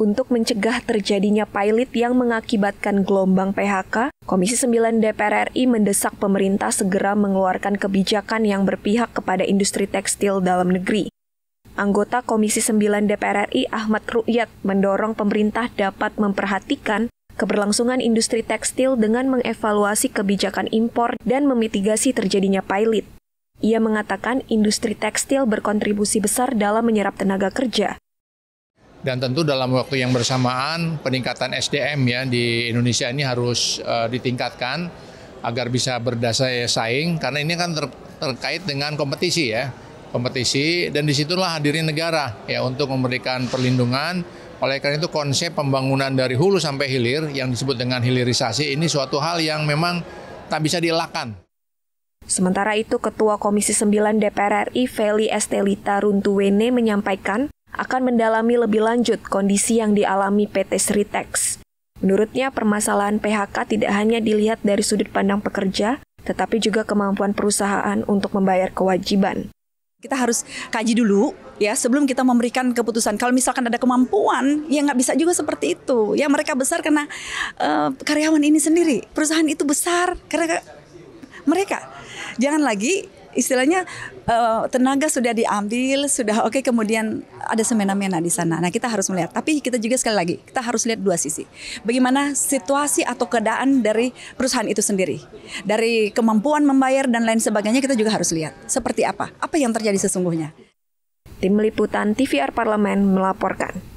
untuk mencegah terjadinya pilot yang mengakibatkan gelombang PHK, Komisi 9 DPR RI mendesak pemerintah segera mengeluarkan kebijakan yang berpihak kepada industri tekstil dalam negeri. Anggota Komisi 9 DPR RI Ahmad Ru'yat mendorong pemerintah dapat memperhatikan keberlangsungan industri tekstil dengan mengevaluasi kebijakan impor dan memitigasi terjadinya pilot. Ia mengatakan industri tekstil berkontribusi besar dalam menyerap tenaga kerja, dan tentu dalam waktu yang bersamaan peningkatan SDM ya di Indonesia ini harus uh, ditingkatkan agar bisa berdaya saing karena ini kan ter terkait dengan kompetisi ya kompetisi dan disitulah hadirin negara ya untuk memberikan perlindungan oleh karena itu konsep pembangunan dari hulu sampai hilir yang disebut dengan hilirisasi ini suatu hal yang memang tak bisa dielakkan. Sementara itu, Ketua Komisi 9 DPR RI Feli Estelita Runtuwene menyampaikan akan mendalami lebih lanjut kondisi yang dialami PT Sritex. Menurutnya, permasalahan PHK tidak hanya dilihat dari sudut pandang pekerja, tetapi juga kemampuan perusahaan untuk membayar kewajiban kita harus kaji dulu ya sebelum kita memberikan keputusan. Kalau misalkan ada kemampuan, ya nggak bisa juga seperti itu. Ya mereka besar karena uh, karyawan ini sendiri, perusahaan itu besar karena mereka. Jangan lagi istilahnya uh, tenaga sudah diambil, sudah oke okay, kemudian ada semena-mena di sana. Nah, kita harus melihat. Tapi kita juga sekali lagi, kita harus lihat dua sisi. Bagaimana situasi atau keadaan dari perusahaan itu sendiri. Dari kemampuan membayar dan lain sebagainya kita juga harus lihat. Seperti apa? Apa yang terjadi sesungguhnya? Tim Liputan TVR Parlemen melaporkan.